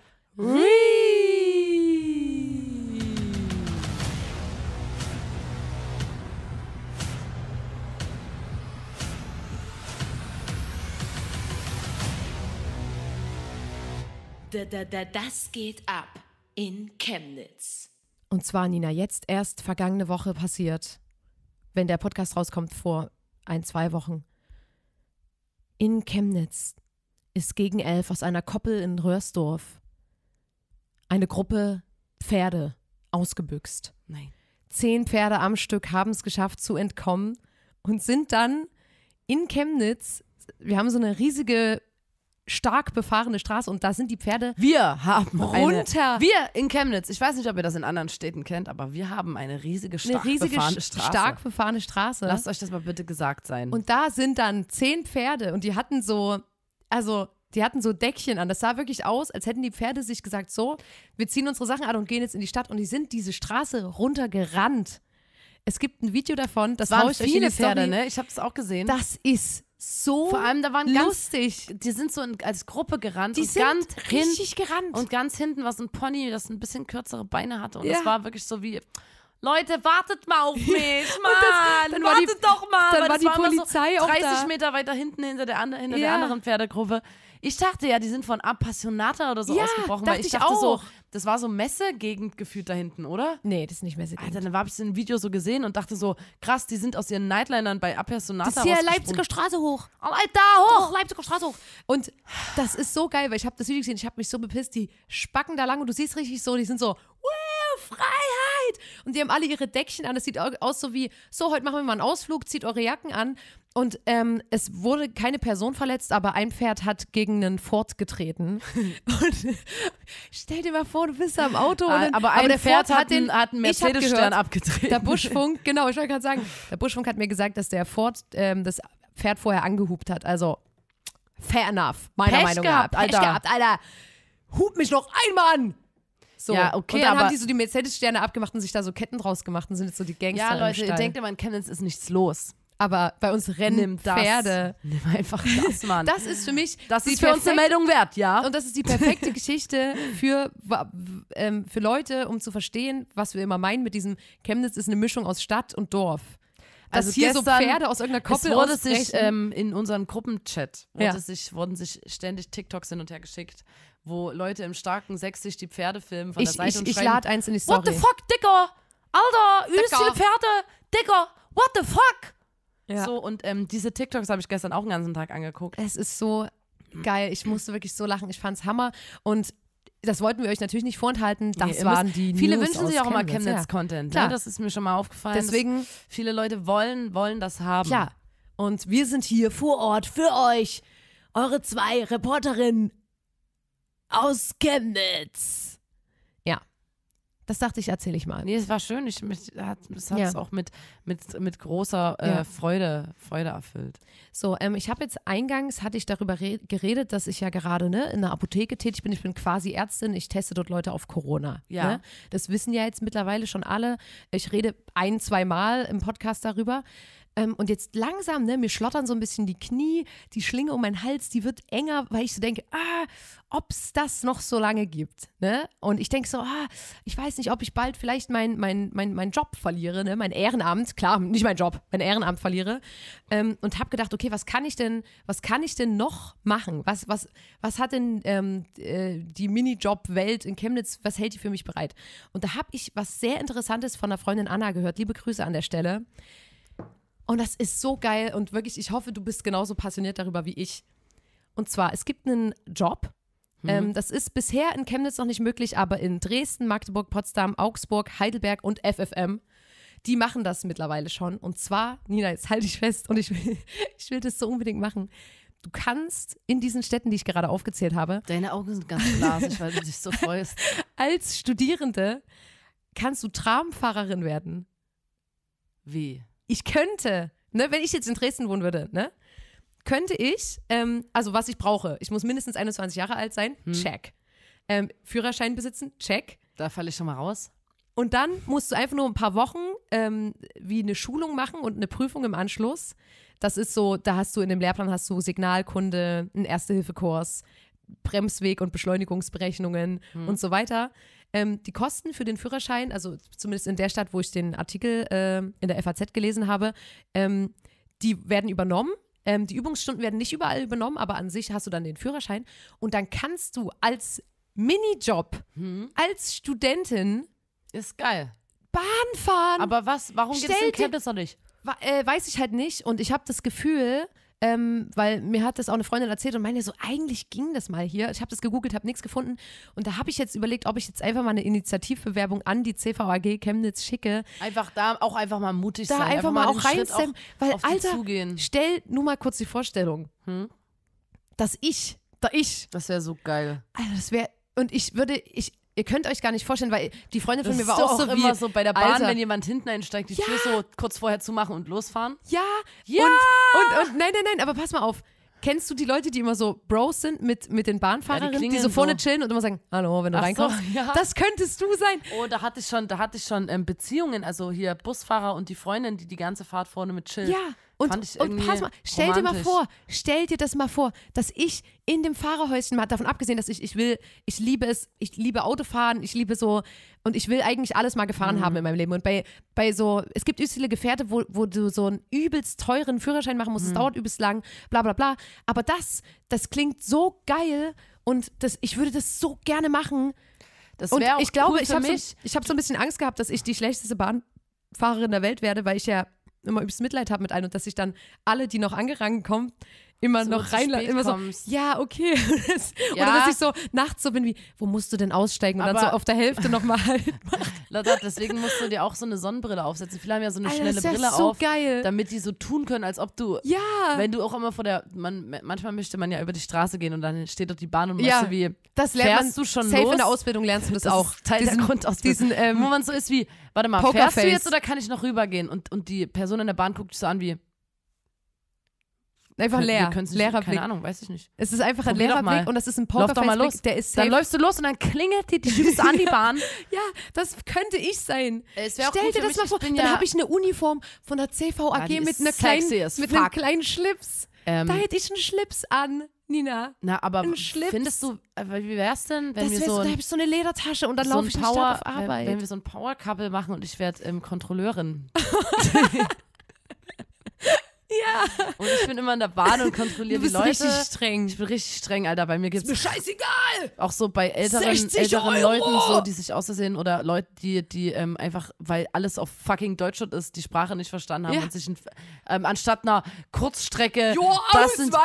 da, da, da, das geht ab in Chemnitz. Und zwar, Nina, jetzt erst vergangene Woche passiert, wenn der Podcast rauskommt vor ein, zwei Wochen. In Chemnitz ist gegen elf aus einer Koppel in Röhrsdorf eine Gruppe Pferde ausgebüxt. Nein. Zehn Pferde am Stück haben es geschafft zu entkommen und sind dann in Chemnitz. Wir haben so eine riesige stark befahrene Straße und da sind die Pferde. Wir haben runter. Eine, wir in Chemnitz. Ich weiß nicht, ob ihr das in anderen Städten kennt, aber wir haben eine riesige stark eine riesige, befahrene Straße. Stark befahrene Straße. Lasst euch das mal bitte gesagt sein. Und da sind dann zehn Pferde und die hatten so, also die hatten so Deckchen an. Das sah wirklich aus, als hätten die Pferde sich gesagt, so, wir ziehen unsere Sachen an und gehen jetzt in die Stadt. Und die sind diese Straße runtergerannt. Es gibt ein Video davon, das waren viele Pferde, ne? Ich habe das auch gesehen. Das ist so Vor allem, da waren lustig. Ganz, die sind so in, als Gruppe gerannt. Die und sind ganz richtig hin, gerannt. Und ganz hinten war so ein Pony, das ein bisschen kürzere Beine hatte. Und ja. war wirklich so wie... Leute, wartet mal auf mich, Mann. Das, dann wartet die, doch mal. Dann war die war Polizei so 30 auch 30 Meter weiter hinten hinter der, hinter ja. der anderen Pferdegruppe. Ich dachte ja, die sind von Appassionata oder so ja, ausgebrochen, weil ich, ich dachte auch. so, das war so Messegegend gefühlt da hinten, oder? Nee, das ist nicht Messegegend. Alter, dann habe ich so ein Video so gesehen und dachte so, krass, die sind aus ihren Nightlinern bei Apersonata Das ist hier Leipziger Straße hoch. Oh, Alter, hoch! Oh, Leipziger Straße hoch. Und das ist so geil, weil ich habe das Video gesehen, ich habe mich so bepisst, die spacken da lang und du siehst richtig so, die sind so, wow, Freiheit! Und die haben alle ihre Deckchen an, das sieht aus so wie, so, heute machen wir mal einen Ausflug, zieht eure Jacken an und ähm, es wurde keine Person verletzt, aber ein Pferd hat gegen einen Ford getreten. *laughs* und stell dir mal vor, du bist am Auto. Und ah, aber ein aber der Pferd Ford hat den, hat einen Mercedes-Stern abgetreten. Der Buschfunk, *laughs* genau, ich wollte gerade sagen, der Buschfunk hat mir gesagt, dass der Ford ähm, das Pferd vorher angehupt hat. Also fair enough, meiner Pech Meinung gehabt, nach. Pech Alter. gehabt, Alter. Hub mich noch einmal an! So. Ja, okay, und dann aber haben die so die Mercedes-Sterne abgemacht und sich da so Ketten draus gemacht und sind jetzt so die Gangster. Ja, Leute, ihr denkt immer, in Chemnitz ist nichts los. Aber bei uns rennen das. Pferde. Nimm einfach das, Mann. Das ist für mich. Das ist für uns eine Meldung wert, ja. Und das ist die perfekte Geschichte für, ähm, für Leute, um zu verstehen, was wir immer meinen mit diesem Chemnitz ist eine Mischung aus Stadt und Dorf. Dass also hier so Pferde aus irgendeiner Koppel es wurde sich ähm, in unserem Gruppenchat wurde ja. sich, wurden sich ständig TikToks hin und her geschickt, wo Leute im starken Sächsisch die Pferde filmen von der Seite ich, und schreiben. Ich lade eins in die Story. What the fuck, Dicker? Alter, übelst viele Pferde. Dicker, what the fuck? Ja. So, und ähm, diese TikToks habe ich gestern auch den ganzen Tag angeguckt. Es ist so geil. Ich musste wirklich so lachen. Ich fand's Hammer. Und das wollten wir euch natürlich nicht vorenthalten. Das nee, waren die Viele News wünschen sich auch immer Chemnitz-Content. Ja. Ne? Das ist mir schon mal aufgefallen. Deswegen. Viele Leute wollen, wollen das haben. Ja. Und wir sind hier vor Ort für euch. Eure zwei Reporterinnen aus Chemnitz. Das dachte ich, erzähle ich mal. Nee, es war schön. Ich, mich, hat, es es ja. auch mit, mit, mit großer äh, ja. Freude, Freude erfüllt. So, ähm, ich habe jetzt eingangs, hatte ich darüber geredet, dass ich ja gerade ne, in der Apotheke tätig bin. Ich bin quasi Ärztin. Ich teste dort Leute auf Corona. Ja. Ne? Das wissen ja jetzt mittlerweile schon alle. Ich rede ein, zwei Mal im Podcast darüber. Ähm, und jetzt langsam, ne, mir schlottern so ein bisschen die Knie, die Schlinge um meinen Hals, die wird enger, weil ich so denke, ah, ob es das noch so lange gibt. Ne? Und ich denke so, ah, ich weiß nicht, ob ich bald vielleicht meinen mein, mein, mein Job verliere, ne? mein Ehrenamt, klar, nicht mein Job, mein Ehrenamt verliere. Ähm, und habe gedacht, okay, was kann ich denn, was kann ich denn noch machen? Was, was, was hat denn ähm, äh, die Minijob-Welt in Chemnitz, was hält die für mich bereit? Und da habe ich was sehr Interessantes von einer Freundin Anna gehört. Liebe Grüße an der Stelle. Und oh, das ist so geil und wirklich, ich hoffe, du bist genauso passioniert darüber wie ich. Und zwar, es gibt einen Job. Mhm. Ähm, das ist bisher in Chemnitz noch nicht möglich, aber in Dresden, Magdeburg, Potsdam, Augsburg, Heidelberg und FFM die machen das mittlerweile schon. Und zwar, Nina, jetzt halte ich fest und ich will, *laughs* ich will das so unbedingt machen. Du kannst in diesen Städten, die ich gerade aufgezählt habe. Deine Augen sind ganz blasig, weil du dich so *laughs* freust. Als Studierende kannst du Tramfahrerin werden. Wie? ich könnte, ne, wenn ich jetzt in Dresden wohnen würde, ne, könnte ich, ähm, also was ich brauche, ich muss mindestens 21 Jahre alt sein, hm. check. Ähm, Führerschein besitzen, check. Da falle ich schon mal raus. Und dann musst du einfach nur ein paar Wochen ähm, wie eine Schulung machen und eine Prüfung im Anschluss. Das ist so, da hast du in dem Lehrplan hast du Signalkunde, einen Erste-Hilfe-Kurs, Bremsweg und Beschleunigungsberechnungen hm. und so weiter. Ähm, die Kosten für den Führerschein, also zumindest in der Stadt, wo ich den Artikel äh, in der FAZ gelesen habe, ähm, die werden übernommen. Ähm, die Übungsstunden werden nicht überall übernommen, aber an sich hast du dann den Führerschein. Und dann kannst du als Minijob, hm. als Studentin. Ist geil. Bahn fahren. Aber was? Warum gibt es in Chemnitz noch nicht? Äh, weiß ich halt nicht. Und ich habe das Gefühl, ähm, weil mir hat das auch eine Freundin erzählt und meinte so, eigentlich ging das mal hier. Ich habe das gegoogelt, habe nichts gefunden und da habe ich jetzt überlegt, ob ich jetzt einfach mal eine Initiativbewerbung an die CVAG Chemnitz schicke. Einfach da auch einfach mal mutig da sein. Da einfach, einfach, mal auch reinstemmen, weil auf Alter, zugehen. stell nur mal kurz die Vorstellung, hm? dass ich, da ich. Das wäre so geil. Also das wäre, und ich würde, ich, Ihr könnt euch gar nicht vorstellen, weil die Freundin von das mir war auch so auch immer so bei der Bahn, Alter. wenn jemand hinten einsteigt, die ja. Tür so kurz vorher zumachen und losfahren. Ja, ja. Und, und, und nein, nein, nein, aber pass mal auf. Kennst du die Leute, die immer so Bros sind mit, mit den Bahnfahrerinnen, ja, die, die, so vorne so. chillen und immer sagen, hallo, wenn du Ach reinkommst? So, ja. Das könntest du sein. Oh, da hatte ich schon, da hatte ich schon ähm, Beziehungen, also hier Busfahrer und die Freundin, die die ganze Fahrt vorne mit chillen. Ja, und, und pass mal, stell romantisch. dir mal vor, stell dir das mal vor, dass ich in dem Fahrerhäuschen, mal davon abgesehen, dass ich, ich will, ich liebe es, ich liebe Autofahren, ich liebe so, und ich will eigentlich alles mal gefahren mhm. haben in meinem Leben. Und bei, bei so, es gibt übelst viele Gefährte, wo, wo du so einen übelst teuren Führerschein machen musst, mhm. es dauert übelst lang, bla bla bla. Aber das, das klingt so geil und das, ich würde das so gerne machen. Das und ich glaube, cool ich habe so, hab so ein bisschen Angst gehabt, dass ich die schlechteste Bahnfahrerin der Welt werde, weil ich ja immer übelst Mitleid habe mit allen und dass ich dann alle, die noch angerangen kommen, immer so noch reinlassen. Immer so, ja, okay. *laughs* Oder dass ich so nachts so bin wie, wo musst du denn aussteigen? Und Aber dann so auf der Hälfte nochmal halt. *laughs* Lotta, deswegen musst du dir auch so eine Sonnenbrille aufsetzen. Viele haben ja so eine Alter, schnelle ja Brille so auf, geil. damit die so tun können, als ob du, ja. wenn du auch immer vor der, man, manchmal möchte man ja über die Straße gehen und dann steht dort die Bahn und ja. machst du wie, das lernst man, du schon safe los? in der Ausbildung lernst du das, das auch. Teil diesen, der Grundausbildung. Diesen, ähm, wo man so ist wie, warte mal, Pokerface. fährst du jetzt oder kann ich noch rübergehen? Und, und die Person in der Bahn guckt dich so an wie, Einfach leer. Wir leerer nicht, Blick. Keine Ahnung, weiß ich nicht. Es ist einfach ein Probier leerer Blick und das ist ein Pokerface-Blick, der ist safe. Dann läufst du los und dann klingelt die, die schiebst an die Bahn. *laughs* ja, das könnte ich sein. Stell dir das mich, mal vor, dann ja habe ich eine Uniform von der CVAG ja, mit, einer kleinen, mit einem kleinen Schlips. Ähm, da hätte ich einen Schlips an. Nina. Na, aber findest du, äh, wie wär's denn, wenn das wir so, so ein, da hab ich so eine Ledertasche und dann so laufe ich Power, auf Arbeit. Wenn, wenn, wir so ein Power Couple machen und ich werde ähm, Kontrolleurin. *laughs* *laughs* Ja. Und ich bin immer in der Bahn und kontrolliere die Leute. Du bist richtig streng. Ich bin richtig streng, Alter. Bei mir gibt's. Ist mir scheißegal! Auch so bei älteren, älteren Leuten, so, die sich aussehen oder Leute, die, die ähm, einfach, weil alles auf fucking Deutschland ist, die Sprache nicht verstanden haben ja. und sich in, ähm, anstatt einer Kurzstrecke. Jo, Ausweis! Sind,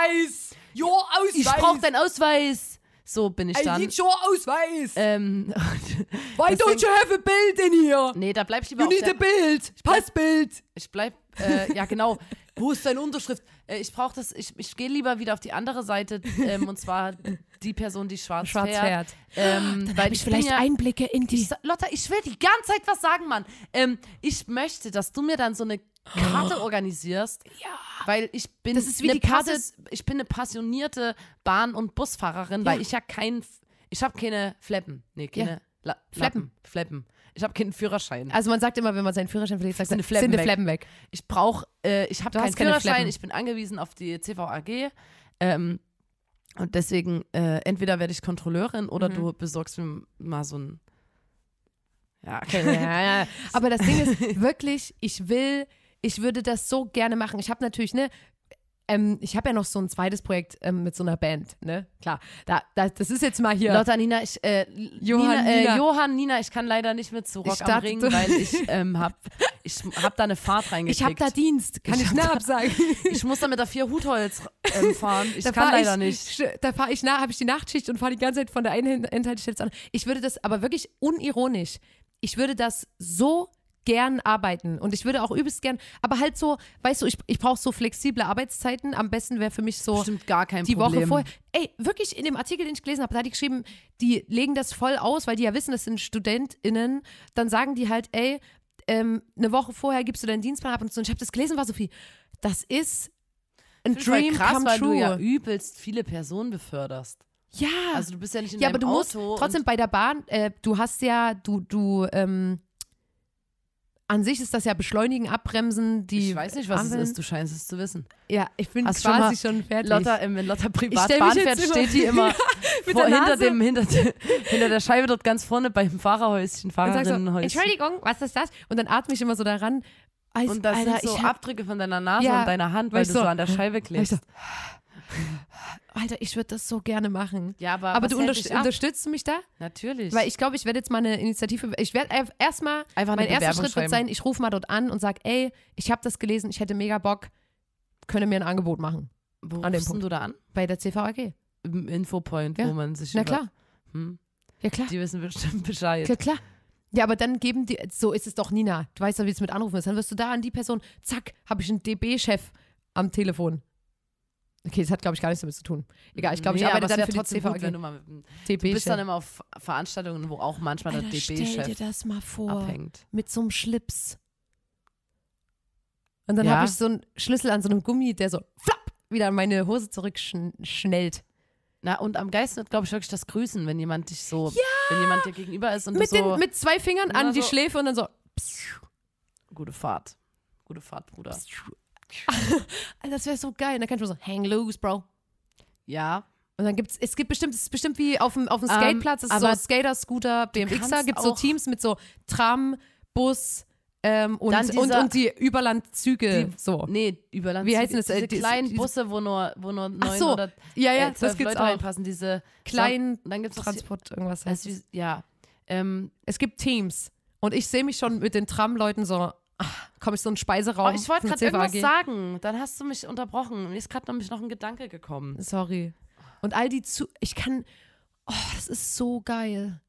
jo, Ausweis! Ich brauch deinen Ausweis! So bin ich dann. Ich your Ausweis. Ähm, *laughs* Why don't you have a build in here? Nee, da bleib ich lieber you auf need der... a build. Passbild. Ich bleib, äh, ja genau. *laughs* Wo ist deine Unterschrift? Äh, ich brauche das, ich, ich gehe lieber wieder auf die andere Seite *laughs* ähm, und zwar die Person, die schwarz, schwarz fährt. fährt. Ähm, Dann habe ich vielleicht ja, Einblicke in die. Ich, Lotta, ich will die ganze Zeit was sagen, Mann. Ähm, ich möchte, dass du mir dann so eine Karte oh. *gasps* organisierst. Ja. Weil ich bin das ist wie eine die Karte. Passi ich bin eine passionierte Bahn- und Busfahrerin, ja. weil ich ja kein. Ich habe keine Fleppen. Nee, keine. Ja. Fleppen. Fleppen. Ich habe keinen Führerschein. Also man sagt immer, wenn man seinen Führerschein verliert, sagt man, sind die Fleppen weg. Ich brauche, äh, ich habe keinen Führerschein, Fleppen. ich bin angewiesen auf die CVAG. Ähm, und deswegen, äh, entweder werde ich Kontrolleurin oder mhm. du besorgst mir mal so ein. Ja, okay. ja, ja. *laughs* Aber das Ding ist wirklich, ich will, ich würde das so gerne machen. Ich habe natürlich, ne, ähm, ich habe ja noch so ein zweites Projekt ähm, mit so einer Band, ne? Klar, da, da, das ist jetzt mal hier. Lotta Nina, ich, äh, Johann, Nina, äh, Johann, Nina, ich kann leider nicht mit zu Rock ich am Ring, weil ich *laughs* ähm, habe ich hab da eine Fahrt reingekriegt. Ich habe da Dienst, kann ich, ich nah absagen. *laughs* ich muss da mit der vier Hutholz ähm, fahren, ich da kann fahr leider ich, nicht. Da fahre ich nah, habe ich die Nachtschicht und fahre die ganze Zeit von der einen Endhaltestelle zur anderen. Ich würde das, aber wirklich unironisch, ich würde das so gern arbeiten und ich würde auch übelst gern, aber halt so, weißt du, ich, ich brauche so flexible Arbeitszeiten. Am besten wäre für mich so Bestimmt gar kein die Problem. Woche vorher. Ey, wirklich in dem Artikel, den ich gelesen habe, da hat die geschrieben, die legen das voll aus, weil die ja wissen, das sind StudentInnen. Dann sagen die halt, ey, ähm, eine Woche vorher gibst du deinen Dienstplan ab und so. Und ich habe das gelesen, war so viel. Das ist ein Dream krass, come weil true. du ja übelst viele Personen beförderst. Ja. Also du bist ja nicht in ja, deinem Auto. Ja, aber du musst trotzdem bei der Bahn, äh, du hast ja, du, du, ähm, an sich ist das ja Beschleunigen, Abbremsen, die. Ich weiß nicht, was Ampeln. es ist, du scheinst es zu wissen. Ja, ich bin Hast quasi schon, schon, fertig. Lotta, ähm, wenn Lotta privat Bahn fährt, steht die *laughs* immer vor, hinter, dem, hinter, hinter der Scheibe dort ganz vorne beim Fahrerhäuschen, Fahrerinnenhäuschen. So, Entschuldigung, was ist das? Und dann atme ich immer so daran. und das Alter, sind so Abdrücke von deiner Nase ja, und deiner Hand, weil, du so, so, an der Scheibe klebst. Alter, ich würde das so gerne machen. Ja, aber, aber du unter unterstützt du mich da? Natürlich. Weil ich glaube, ich werde jetzt mal eine Initiative. Ich werde erstmal, mein erster Schritt wird sein, ich rufe mal dort an und sage, ey, ich habe das gelesen, ich hätte mega Bock, könne mir ein Angebot machen. Wo an rufst du da an? Bei der CVAG. Im Infopoint, ja. wo man sich. Na klar. Hm. Ja, klar. Die wissen bestimmt Bescheid. Ja, klar. Ja, aber dann geben die, so ist es doch, Nina. Du weißt doch, wie es mit Anrufen ist. Dann wirst du da an die Person, zack, habe ich einen DB-Chef am Telefon. Okay, das hat, glaube ich, gar nichts damit zu tun. Egal, ich glaube, nee, ich arbeite dann für trotzdem gut, wenn du mal DB Du bist dann immer auf Veranstaltungen, wo auch manchmal Alter, der DB-Chef dir das mal vor. Abhängt. Mit so einem Schlips. Und dann ja. habe ich so einen Schlüssel an so einem Gummi, der so flapp wieder an meine Hose zurückschnellt. Na, und am geilsten wird, glaube ich, wirklich das Grüßen, wenn jemand dich so, ja! wenn jemand dir gegenüber ist und mit, den, so, mit zwei Fingern an die so, Schläfe und dann so. Pssch. Gute Fahrt. Gute Fahrt, Bruder. Pssch das wäre so geil. Und dann kann ich mir so, hang loose, bro. Ja. Und dann gibt's, es gibt bestimmt, es ist bestimmt wie auf dem, auf dem ähm, Skateplatz, es um, ist so Skater, Scooter, BMXer, gibt so Teams mit so Tram, Bus, ähm, und, dieser, und, und, die Überlandzüge. Die, so. Nee, Überlandzüge. Wie heißen das? Diese, äh, diese kleinen diese, Busse, wo nur, wo nur neun so. oder ja, ja, äh, das gibt's Leute auch. reinpassen. Diese kleinen so, dann gibt's Transport, das, irgendwas. heißt. wie, ja. Ähm, es gibt Teams. Und ich sehe mich schon mit den Tram-Leuten so komme ich so einen Speiseraum. Oh, ich wollte gerade irgendwas sagen. Dann hast du mich unterbrochen. Mir ist gerade nämlich noch ein Gedanke gekommen. Sorry. Und all die zu. Ich kann. Oh, das ist so geil.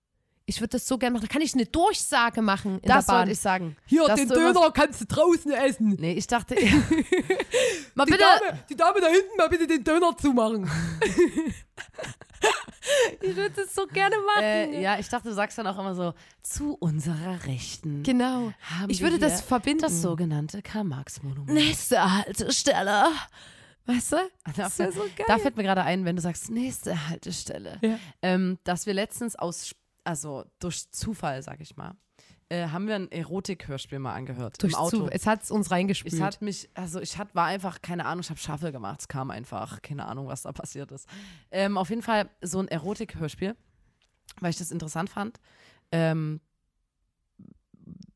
Ich würde das so gerne machen. Da kann ich eine Durchsage machen in das der Bahn. sollte ich sagen. Hier, Dass den du Döner kannst du draußen essen. Nee, ich dachte... *laughs* mal die, bitte. Dame, die Dame da hinten, mal bitte den Döner zumachen. *laughs* *laughs* Ich würde es so gerne machen. Äh, ja, ich dachte, du sagst dann auch immer so, zu unserer Rechten. Genau. ich würde das verbinden. Das sogenannte Karl-Marx-Monument. Nächste Haltestelle. Weißt du? Ah, das ist so geil. Da fällt mir gerade ein, wenn du sagst, nächste Haltestelle. Ja. Ähm, dass wir letztens aus, also durch Zufall, sag ich mal, äh, haben wir ein Erotik-Hörspiel mal angehört. Durch im Auto. Zu, es hat uns reingespielt. Es hat mich, also ich hat, war einfach, keine Ahnung, ich habe Shuffle gemacht. Es kam einfach, keine Ahnung, was da passiert ist. Ähm, auf jeden Fall so ein Erotik-Hörspiel, weil ich das interessant fand, ähm,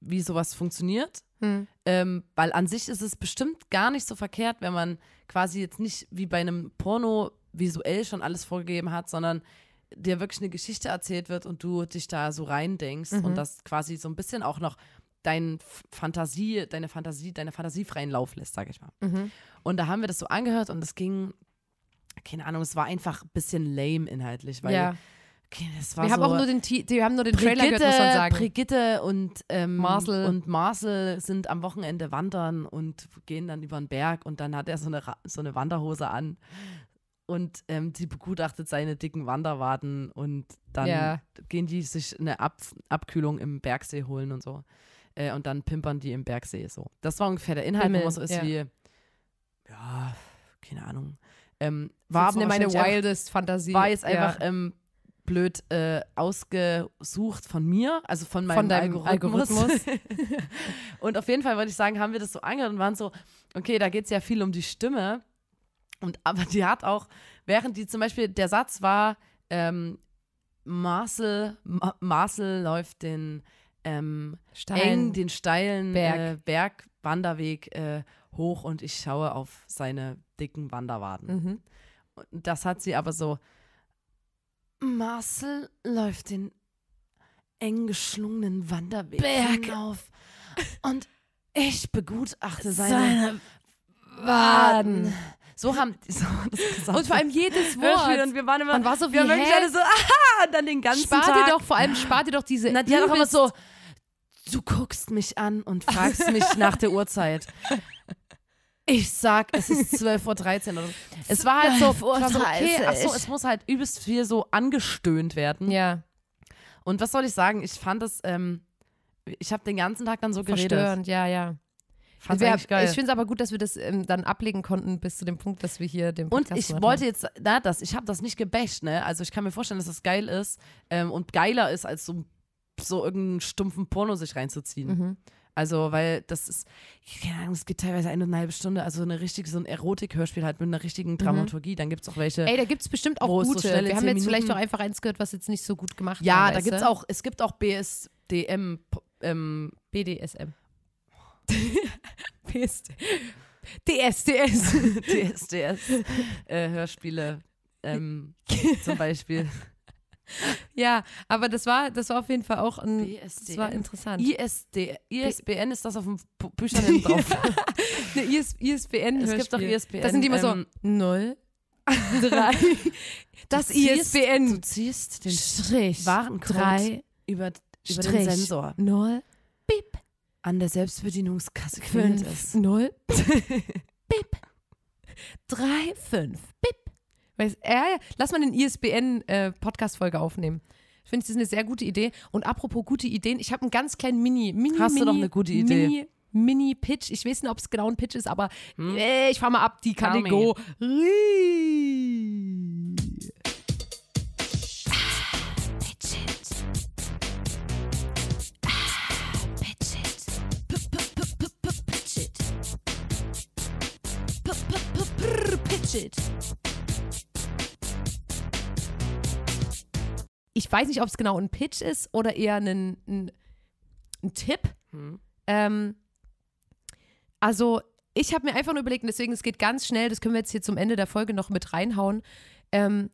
wie sowas funktioniert. Hm. Ähm, weil an sich ist es bestimmt gar nicht so verkehrt, wenn man quasi jetzt nicht wie bei einem Porno visuell schon alles vorgegeben hat, sondern dir wirklich eine Geschichte erzählt wird und du dich da so reindenkst mhm. und das quasi so ein bisschen auch noch dein Fantasie, deine Fantasie, deine Fantasie freien Lauf lässt, sag ich mal. Mhm. Und da haben wir das so angehört und es ging, keine Ahnung, es war einfach ein bisschen lame inhaltlich, weil ja. Okay, das war wir so haben auch nur den, die haben nur den Brigitte, Trailer gehört, muss man sagen. Brigitte und ähm, Marcel. und Marcel sind am Wochenende wandern und gehen dann über den Berg und dann hat er so eine, so eine Wanderhose an, und ähm, sie begutachtet seine dicken Wanderwaden und dann ja. gehen die sich eine Ab Abkühlung im Bergsee holen und so. Äh, und dann pimpern die im Bergsee so. Das war ungefähr der Inhalt, wo so ist ja. wie, ja, keine Ahnung. Ähm, war aber meine wildest Fantasie. War jetzt einfach ähm, blöd äh, ausgesucht von mir, also von meinem von Algorithmus. Algorithmus. *laughs* *laughs* und auf jeden Fall wollte ich sagen, haben wir das so angehört und waren so, okay, da geht es ja viel um die Stimme und aber die hat auch, während die zum Beispiel, der Satz war, ähm, Marcel, Ma Marcel läuft den ähm, Stein, eng, den steilen äh, Berg. äh, Bergwanderweg äh, hoch und ich schaue auf seine dicken Wanderwaden. Mhm. Und das hat sie aber so, Marcel läuft den eng geschlungenen Wanderweg Berg. hinauf und ich begutachte seine, seine Waden. So haben *laughs* so das Und vor allem jedes Wort. Und wir waren immer, man war so wie, wir haben wirklich alle so, *laughs* aha, und dann den ganzen spart Tag. Spart dir doch, vor allem spart dir doch diese. Na, die hat immer so, du guckst mich an und fragst mich nach der Uhrzeit. Ich sag, es ist 12.13 Uhr. Es war halt so, Uhr war so okay, achso, es muss halt übelst viel so angestöhnt werden. Ja. Und was soll ich sagen? Ich fand das, ähm, ich habe den ganzen Tag dann so geredet. Verstörend, ja, ja. Fand's wär, geil. Ich finde es aber gut, dass wir das ähm, dann ablegen konnten bis zu dem Punkt, dass wir hier den Podcast Und ich wollte jetzt, na das, ich habe das nicht gebasht, ne? Also ich kann mir vorstellen, dass das geil ist ähm, und geiler ist, als so, so irgendeinen stumpfen Porno sich reinzuziehen. Mhm. Also, weil das ist, keine Ahnung, es gibt teilweise eine, eine halbe Stunde, also eine richtige, so ein Erotik-Hörspiel halt mit einer richtigen mhm. Dramaturgie. Dann gibt es auch welche. Ey, da gibt es bestimmt auch gute. So Wir haben jetzt Minuten. vielleicht auch einfach eins gehört, was jetzt nicht so gut gemacht ja, Ja, da gibt es auch, es gibt auch BSDM, ähm, BDSM. PST. DSDS. DSDS. Äh, Hörspiele ähm, *laughs* zum Beispiel. Ja, aber das war, das war auf jeden Fall auch ein, BSDN. das war interessant. ISD, ISBN ist das auf dem Büchern hinten *laughs* drauf. ne, IS, ISBN. Es gibt doch ISBN. Das sind die immer so ähm, 0, 3. *laughs* Das du ziehst, ISBN. Du ziehst den Strich. Warencode 3 über, über den Sensor. 0, piep, an der Selbstbedienungskasse fünf ist. 0 Bip. 3 5 Bip. Weiß, ja, Lass mal eine ISBN äh, Podcast Folge aufnehmen. Ich finde, das ist eine sehr gute Idee. Und apropos gute Ideen, ich habe einen ganz kleinen Mini, Mini, Hast Mini, du noch eine gute Idee? Mini, Mini-Pitch. Ich weiß nicht, ob es genau ein Pitch ist, aber hm? Äh, ich fahre mal ab die Kategorie. Shit. Ich weiß nicht, ob es genau ein Pitch ist oder eher ein, ein, ein Tipp. Hm. Ähm, also, ich habe mir einfach nur überlegt, deswegen, es geht ganz schnell, das können wir jetzt hier zum Ende der Folge noch mit reinhauen. Ähm,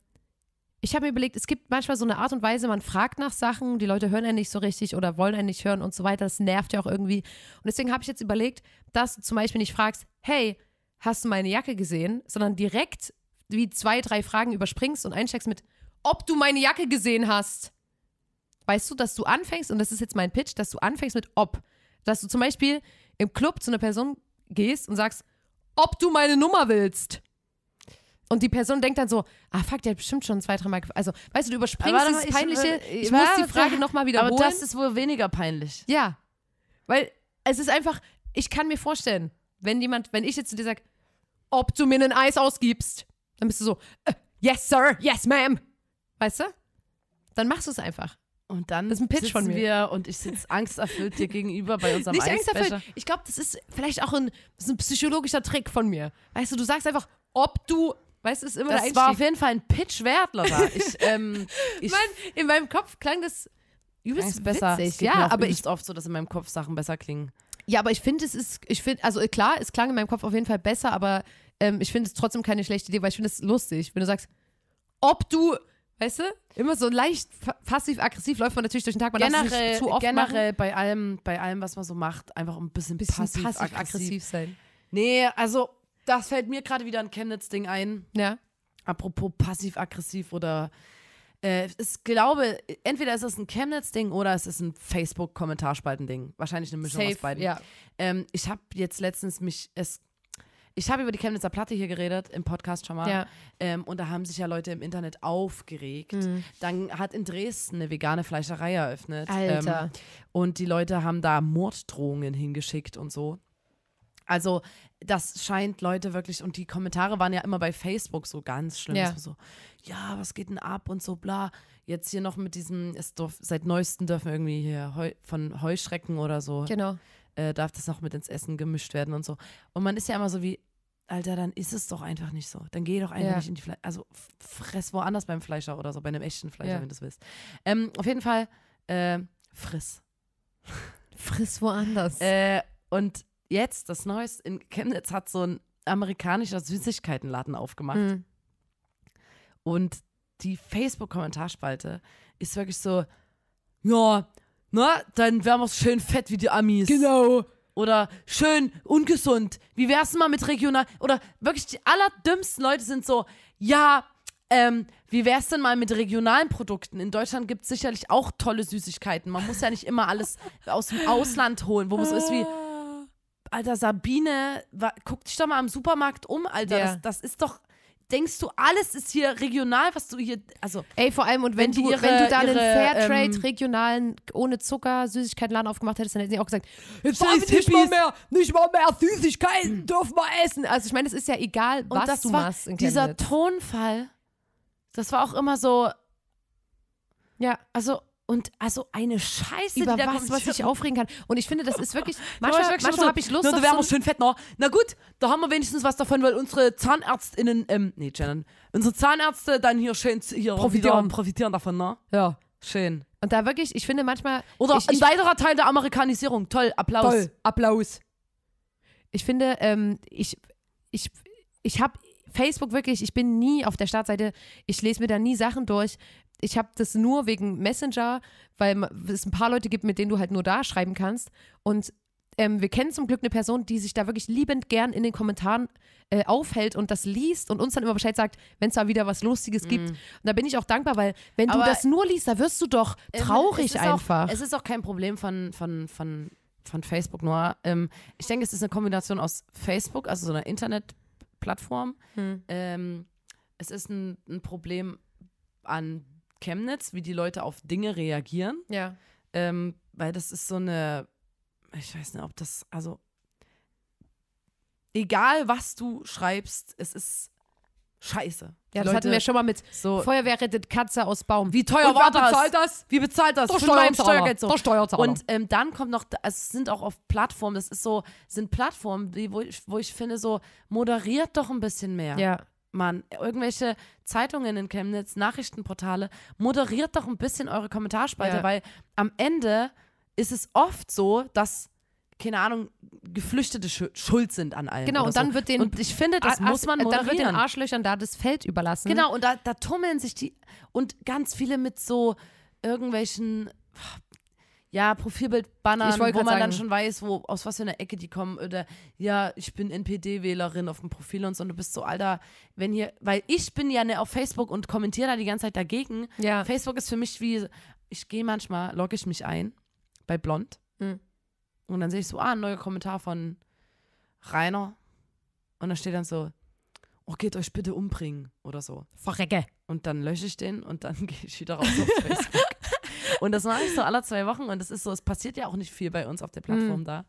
ich habe mir überlegt, es gibt manchmal so eine Art und Weise, man fragt nach Sachen, die Leute hören einen nicht so richtig oder wollen einen nicht hören und so weiter. Das nervt ja auch irgendwie. Und deswegen habe ich jetzt überlegt, dass du zum Beispiel nicht fragst, hey, hast du meine Jacke gesehen, sondern direkt wie zwei, drei Fragen überspringst und einsteckst mit, ob du meine Jacke gesehen hast. Weißt du, dass du anfängst, und das ist jetzt mein Pitch, dass du anfängst mit ob. Dass du zum Beispiel im Club zu einer Person gehst und sagst, ob du meine Nummer willst. Und die Person denkt dann so, ah fuck, der hat bestimmt schon zwei, dreimal. Also, weißt du, du überspringst aber dieses ich, äh, peinliche, ich, ich muss die Frage *laughs* nochmal wiederholen. Aber das ist wohl weniger peinlich. Ja. Weil es ist einfach, ich kann mir vorstellen, wenn jemand, wenn ich jetzt zu dir sage, ob du mir ein Eis ausgibst. Dann bist du so, äh, yes, sir, yes, ma'am. Weißt du? Dann machst du es einfach. Und dann das ist ein Pitch von mir. wir und ich sitze angsterfüllt dir gegenüber bei unserem Nicht angsterfüllt. Ich glaube, das ist vielleicht auch ein, ist ein psychologischer Trick von mir. Weißt du, du sagst einfach, ob du Weißt du, ist immer Das war auf jeden Fall ein Pitch wert, Laura. *laughs* Ich, ähm, ich mein, in meinem Kopf klang das übelst besser. Witzig. Ja, aber ich oft so, dass in meinem Kopf Sachen besser klingen. Ja, aber ich finde, es ist, ich finde, also äh, klar, es klang in meinem Kopf auf jeden Fall besser, aber ähm, ich finde es trotzdem keine schlechte Idee, weil ich finde es lustig, wenn du sagst, ob du, weißt du, immer so leicht passiv-aggressiv läuft man natürlich durch den Tag, man generell, darf es nicht zu oft Generell bei allem, bei allem, was man so macht, einfach ein bisschen, bisschen passiv-aggressiv sein. Nee, also das fällt mir gerade wieder ein Chemnitz-Ding ein. Ja. Apropos passiv-aggressiv oder äh, ich glaube, entweder ist es ein Chemnitz-Ding oder es ist ein Facebook-Kommentarspalten-Ding. Wahrscheinlich eine Mischung Safe, aus beiden. Ja. Ähm, ich habe jetzt letztens mich. Es, ich habe über die Chemnitzer Platte hier geredet, im Podcast schon mal. Ja. Ähm, und da haben sich ja Leute im Internet aufgeregt. Mhm. Dann hat in Dresden eine vegane Fleischerei eröffnet. Alter. Ähm, und die Leute haben da Morddrohungen hingeschickt und so. Also das scheint Leute wirklich, und die Kommentare waren ja immer bei Facebook so ganz schlimm. Ja. So, ja, was geht denn ab und so bla. Jetzt hier noch mit diesem, es darf, seit neuestem dürfen irgendwie hier Heu, von Heuschrecken oder so. Genau. Äh, darf das noch mit ins Essen gemischt werden und so. Und man ist ja immer so wie, Alter, dann ist es doch einfach nicht so. Dann geh doch einfach ja. nicht in die Fleisch. Also fress woanders beim Fleischer oder so, bei einem echten Fleischer, ja. wenn du es willst. Ähm, auf jeden Fall, äh, friss. friss woanders. Äh, und jetzt das Neueste in Chemnitz hat so ein amerikanischer Süßigkeitenladen aufgemacht. Mhm. Und die Facebook-Kommentarspalte ist wirklich so, ja, na, dann wären wir schön fett wie die Amis. Genau. Oder schön ungesund. Wie wär's denn mal mit regional? Oder wirklich die allerdümmsten Leute sind so, ja, ähm, wie wär's denn mal mit regionalen Produkten? In Deutschland gibt es sicherlich auch tolle Süßigkeiten. Man muss ja nicht immer alles aus dem Ausland holen, wo es ist wie, ah. Alter, Sabine, wa, guck dich doch mal am Supermarkt um, Alter. Ja. Das, das ist doch denkst du, alles ist hier regional, was du hier, also. Ey, vor allem, und wenn, wenn du, ihre, wenn du da einen Fairtrade ähm, regionalen, ohne Zucker, Süßigkeitenladen aufgemacht hättest, dann hätten sie auch gesagt, jetzt darf nicht Hippies. mal mehr, nicht mal mehr Süßigkeiten mhm. dürfen wir essen. Also ich meine, es ist ja egal, was das du war, machst. In dieser Tonfall, das war auch immer so, ja, also und also eine Scheiße, Über die da was, kommt, was ich aufregen kann. Und ich finde, das ist wirklich, *laughs* manchmal, manchmal so, habe ich Lust. Na, da wären wir schön fett noch. Na gut, da haben wir wenigstens was davon, weil unsere ZahnärztInnen, ähm, nee, Janan, unsere Zahnärzte dann hier schön hier profitieren, profitieren davon, ne? Ja. Schön. Und da wirklich, ich finde manchmal. Oder ich, ein ich, weiterer Teil der Amerikanisierung. Toll, Applaus. Toll, Applaus. Ich finde, ähm, ich, ich, ich habe Facebook wirklich, ich bin nie auf der Startseite, ich lese mir da nie Sachen durch, ich habe das nur wegen Messenger, weil es ein paar Leute gibt, mit denen du halt nur da schreiben kannst. Und ähm, wir kennen zum Glück eine Person, die sich da wirklich liebend gern in den Kommentaren äh, aufhält und das liest und uns dann immer Bescheid sagt, wenn es da wieder was Lustiges mm. gibt. Mhm. Und da bin ich auch dankbar, weil wenn Aber du das nur liest, da wirst du doch ähm, traurig es einfach. Auch, es ist auch kein Problem von, von, von, von Facebook nur. Ähm, ich denke, es ist eine Kombination aus Facebook, also so einer Internetplattform. Hm. Ähm, es ist ein, ein Problem an Chemnitz, wie die Leute auf Dinge reagieren. Ja. Ähm, weil das ist so eine, ich weiß nicht, ob das, also, egal was du schreibst, es ist scheiße. Ja, das Leute, hatten wir schon mal mit so Feuerwehr rettet Katze aus Baum. Wie teuer und war das? bezahlt das? Wie bezahlt das? Der Steuerzahler. Steuergeld so. Der Steuerzahler. Und ähm, dann kommt noch, also, es sind auch auf Plattformen, das ist so, sind Plattformen, die, wo, ich, wo ich finde, so moderiert doch ein bisschen mehr. Ja. Mann. Irgendwelche Zeitungen in Chemnitz, Nachrichtenportale, moderiert doch ein bisschen eure Kommentarspalte, ja. weil am Ende ist es oft so, dass keine Ahnung, Geflüchtete schuld sind an allem. Genau, und dann so. wird den. Und ich finde, das Ar muss man moderieren. Dann wird den Arschlöchern da das Feld überlassen. Genau, und da, da tummeln sich die. Und ganz viele mit so irgendwelchen ja, Profilbild-Bannern, wo man sagen. dann schon weiß, wo, aus was für einer Ecke die kommen. Oder ja, ich bin NPD-Wählerin auf dem Profil und so. Und du bist so, Alter, wenn hier, weil ich bin ja ne, auf Facebook und kommentiere da die ganze Zeit dagegen. Ja. Facebook ist für mich wie, ich gehe manchmal, logge ich mich ein bei Blond. Mhm. Und dann sehe ich so, ah, ein neuer Kommentar von Rainer. Und da steht dann so, oh, geht euch bitte umbringen oder so. Verrecke. Und dann lösche ich den und dann *laughs* gehe ich wieder raus auf Facebook. Und das mache ich so alle zwei Wochen und es ist so, es passiert ja auch nicht viel bei uns auf der hm. Plattform mhm. da.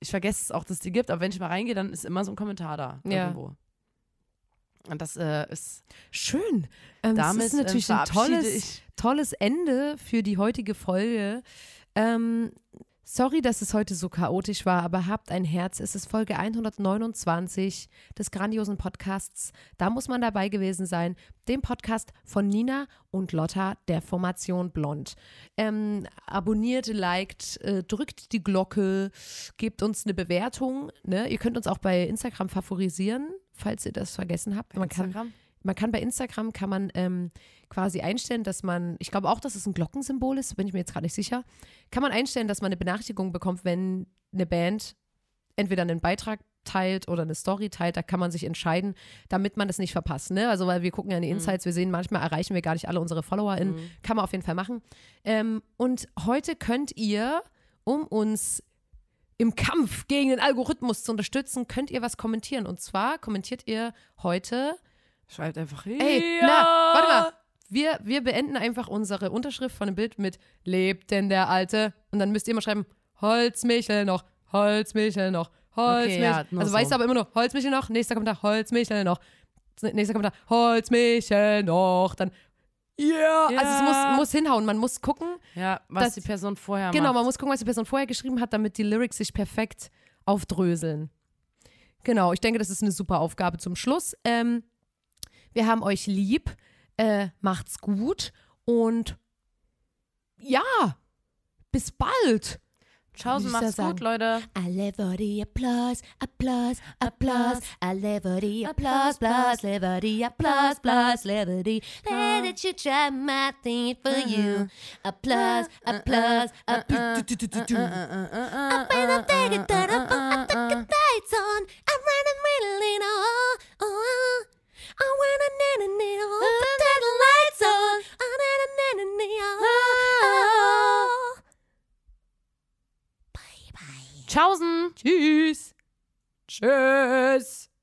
Ich vergesse es auch, dass es die gibt, aber wenn ich mal reingehe, dann ist immer so ein Kommentar da ja. irgendwo. Und das äh, ist schön. Ähm, damit das ist ähm, natürlich ein tolles, tolles Ende für die heutige Folge. Ähm, Sorry, dass es heute so chaotisch war, aber habt ein Herz. Es ist Folge 129 des grandiosen Podcasts. Da muss man dabei gewesen sein. Dem Podcast von Nina und Lotta der Formation Blond. Ähm, abonniert, liked, äh, drückt die Glocke, gebt uns eine Bewertung. Ne? Ihr könnt uns auch bei Instagram favorisieren, falls ihr das vergessen habt. Bei man Instagram? kann man kann bei Instagram kann man ähm, quasi einstellen, dass man, ich glaube auch, dass es ein Glockensymbol ist, bin ich mir jetzt gerade nicht sicher, kann man einstellen, dass man eine Benachrichtigung bekommt, wenn eine Band entweder einen Beitrag teilt oder eine Story teilt, da kann man sich entscheiden, damit man das nicht verpasst. Ne? Also weil wir gucken ja in die mhm. Insights, wir sehen, manchmal erreichen wir gar nicht alle unsere FollowerInnen, mhm. kann man auf jeden Fall machen. Ähm, und heute könnt ihr, um uns im Kampf gegen den Algorithmus zu unterstützen, könnt ihr was kommentieren. Und zwar kommentiert ihr heute Schreibt einfach hin. Ey, na, warte mal. Wir, wir beenden einfach unsere Unterschrift von dem Bild mit Lebt denn der Alte? Und dann müsst ihr immer schreiben, Holzmichel noch, Holzmichel noch, Holzmichel. Okay, ja, also so. weißt du aber immer nur, Holzmichel noch, nächster Kommentar, Holzmichel noch. Nächster Kommentar, Holzmichel noch. Dann ja, yeah. also es muss, muss hinhauen. Man muss gucken, ja, was dass, die Person vorher Genau, macht. man muss gucken, was die Person vorher geschrieben hat, damit die Lyrics sich perfekt aufdröseln. Genau, ich denke, das ist eine super Aufgabe zum Schluss. Ähm, wir haben euch lieb. Äh, macht's gut und ja, bis bald. Ciao, macht's gut, Leute. Alle for Applaus, Applaus. applause, Applaus, Applaus, for Applaus, Applaus, applause. Live the applause, applause. Live the let that you try my thing for you. Applaus, Applaus, Applaus. Up in the day, get that up. I took a tight on. I ran a middle in all. I want a na na the lights on. I want a na na ah. oh. Bye bye. Tschaußen. Tschüss. Tschüss.